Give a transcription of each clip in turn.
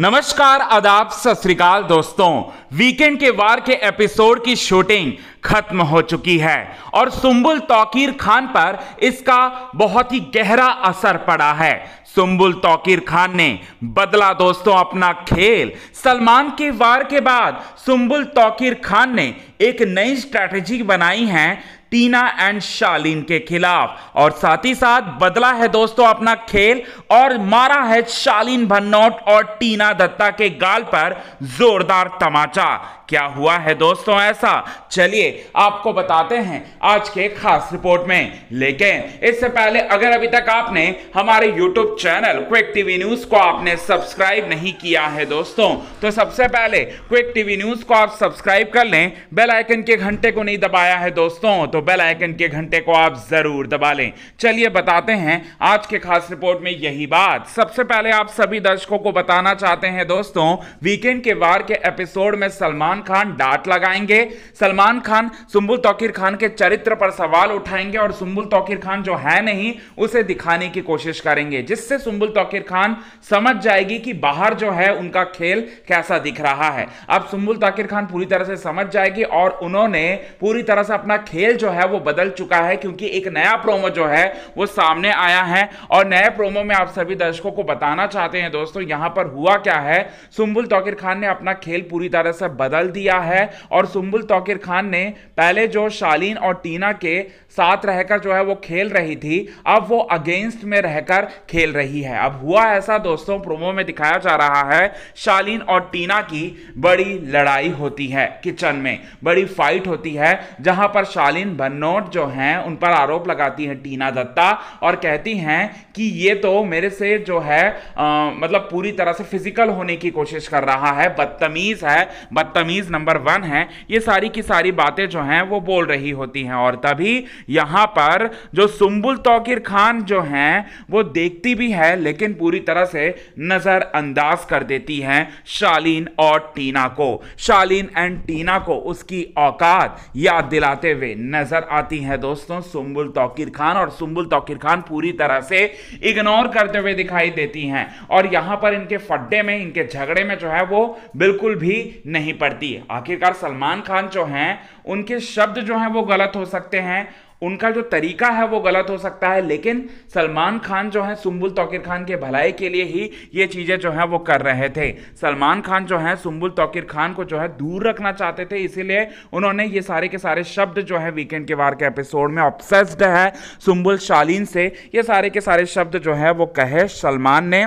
नमस्कार आदाब सत दोस्तों वीकेंड के वार के एपिसोड की शूटिंग खत्म हो चुकी है और सुम्बुल तौकीर खान पर इसका बहुत ही गहरा असर पड़ा है सुम्बुल तौकीर खान ने बदला दोस्तों अपना खेल सलमान के वार के बाद सुम्बुल तौकीर खान ने एक नई स्ट्रैटेजी बनाई है टीना एंड शालीन के खिलाफ और साथ ही साथ बदला है दोस्तों अपना खेल और मारा है शालीन भन्नौट और टीना दत्ता के गाल पर जोरदार तमाचा क्या हुआ है दोस्तों ऐसा चलिए आपको बताते हैं आज के खास रिपोर्ट में लेकिन इससे पहले अगर अभी तक आपने हमारे YouTube channel Quick TV News को आपने सब्सक्राइब नहीं किया है दोस्तों तो सबसे पहले क्विक टीवी न्यूज को आप सब्सक्राइब कर लें बेल आइकन के घंटे को नहीं दबाया है दोस्तों तो बेल आइकन के घंटे को आप जरूर दबा लें चलिए बताते हैं आज के खास रिपोर्ट में यही बात सबसे पहले आप सभी दर्शकों को बताना चाहते हैं दोस्तों वीकेंड के वार के एपिसोड में सलमान सलमान खान डांट लगाएंगे सलमान खान सुम्बुल तोकिर खान के चरित्र पर सवाल उठाएंगे और सुम्बुल तोकिर खान जो है नहीं उसे दिखाने की कोशिश करेंगे जिससे सुम्बुल तोकिर खान समझ जाएगी कि बाहर जो है उनका खेल कैसा दिख रहा है अब सुम्बुल ताकिर खान पूरी तरह से समझ जाएगी और उन्होंने पूरी तरह से अपना खेल जो है वो बदल चुका है क्योंकि एक नया प्रोमो जो है वो सामने आया है और नए प्रोमो में आप सभी दर्शकों को बताना चाहते हैं दोस्तों यहां पर हुआ क्या है सुम्बुल तोकिर खान ने अपना खेल पूरी तरह से बदल दिया है और सुम्बुल तोकिर खान ने पहले जो शालीन और टीना के साथ रहकर जो है वो खेल रही थी अब वो अगेंस्ट में रहकर खेल रही है अब हुआ ऐसा दोस्तों प्रोमो में दिखाया जा रहा है शालीन और टीना की बड़ी लड़ाई होती है किचन में बड़ी फाइट होती है जहां पर शालीन भन्नोट जो हैं उन पर आरोप लगाती हैं टीना दत्ता और कहती हैं कि ये तो मेरे से जो है आ, मतलब पूरी तरह से फिजिकल होने की कोशिश कर रहा है बदतमीज है बदतमीज मरीज नंबर वन है ये सारी की सारी बातें जो हैं वो बोल रही होती हैं और तभी यहाँ पर जो सुम्बुल तोकिर खान जो हैं वो देखती भी है लेकिन पूरी तरह से नज़रअंदाज कर देती हैं शालीन और टीना को शालीन एंड टीना को उसकी औकात याद दिलाते हुए नज़र आती हैं दोस्तों सुम्बुल तोकिर खान और सुम्बुल तोकिर खान पूरी तरह से इग्नोर करते हुए दिखाई देती हैं और यहाँ पर इनके फड्डे में इनके झगड़े में जो है वो बिल्कुल भी नहीं पड़ती गलती आखिरकार सलमान खान जो हैं उनके शब्द जो हैं वो गलत हो सकते हैं उनका जो तरीका है वो गलत हो सकता है लेकिन सलमान खान जो हैं सुम्बुल तोकिर खान के भलाई के लिए ही ये चीज़ें जो हैं वो कर रहे थे सलमान खान जो हैं सुम्बुल तोकिर खान को जो है दूर रखना चाहते थे इसीलिए उन्होंने ये सारे के सारे शब्द जो है वीकेंड के वार के एपिसोड में ऑप्सेस्ड है सुम्बुल शालीन से ये सारे के सारे शब्द जो है वो कहे सलमान ने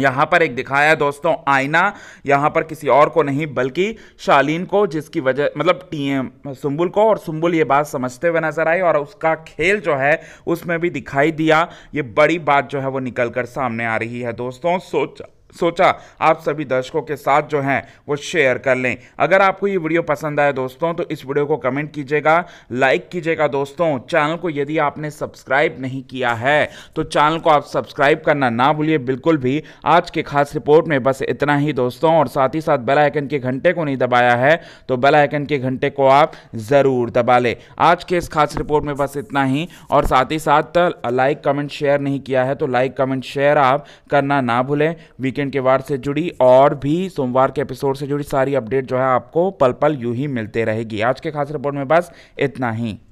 यहाँ पर एक दिखाया दोस्तों आईना यहाँ पर किसी और को नहीं बल्कि शालीन को जिसकी वजह मतलब टीएम सुम्बुल को और सुम्बुल ये बात समझते हुए नजर आई और उसका खेल जो है उसमें भी दिखाई दिया ये बड़ी बात जो है वो निकल कर सामने आ रही है दोस्तों सोचा सोचा आप सभी दर्शकों के साथ जो हैं वो शेयर कर लें अगर आपको ये वीडियो पसंद आए दोस्तों तो इस वीडियो को कमेंट कीजिएगा लाइक कीजिएगा दोस्तों चैनल को यदि आपने सब्सक्राइब नहीं किया है तो चैनल को आप सब्सक्राइब करना ना भूलिए बिल्कुल भी आज के खास रिपोर्ट में बस इतना ही दोस्तों और साथ ही साथ बेलाइकन के घंटे को नहीं दबाया है तो बेलाइकन के घंटे को आप ज़रूर दबा लें आज के इस खास रिपोर्ट में बस इतना ही और साथ ही साथ लाइक कमेंट शेयर नहीं किया है तो लाइक कमेंट शेयर आप करना ना भूलें वी वीकेंड के वार से जुड़ी और भी सोमवार के एपिसोड से जुड़ी सारी अपडेट जो है आपको पल पल यूं ही मिलते रहेगी आज के खास रिपोर्ट में बस इतना ही